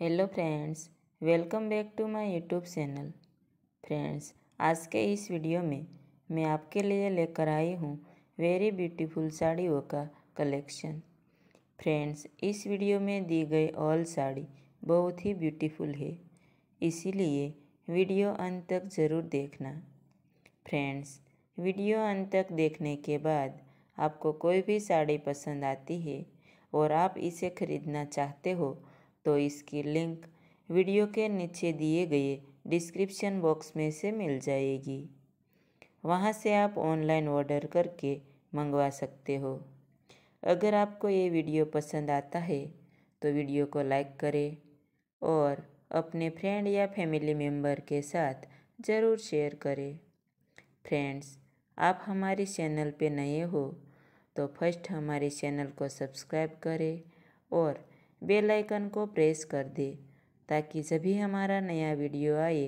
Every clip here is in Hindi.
hello friends welcome back to my YouTube channel friends आज के इस वीडियो में मैं आपके लिए लेकर आई हूँ वेरी ब्यूटीफुल साड़ियों का कलेक्शन फ्रेंड्स इस वीडियो में दी गई ऑल साड़ी बहुत ही ब्यूटीफुल है इसीलिए वीडियो अंत तक ज़रूर देखना फ्रेंड्स वीडियो अंत तक देखने के बाद आपको कोई भी साड़ी पसंद आती है और आप इसे खरीदना चाहते हो तो इसकी लिंक वीडियो के नीचे दिए गए डिस्क्रिप्शन बॉक्स में से मिल जाएगी वहाँ से आप ऑनलाइन ऑर्डर करके मंगवा सकते हो अगर आपको ये वीडियो पसंद आता है तो वीडियो को लाइक करें और अपने फ्रेंड या फैमिली मेम्बर के साथ ज़रूर शेयर करें फ्रेंड्स आप हमारे चैनल पे नए हो तो फर्स्ट हमारे चैनल को सब्सक्राइब करें और बेल आइकन को प्रेस कर दें ताकि जब भी हमारा नया वीडियो आए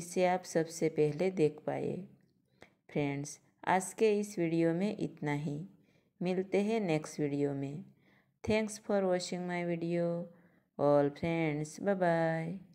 इसे आप सबसे पहले देख पाए फ्रेंड्स आज के इस वीडियो में इतना ही मिलते हैं नेक्स्ट वीडियो में thanks for watching my video all friends bye bye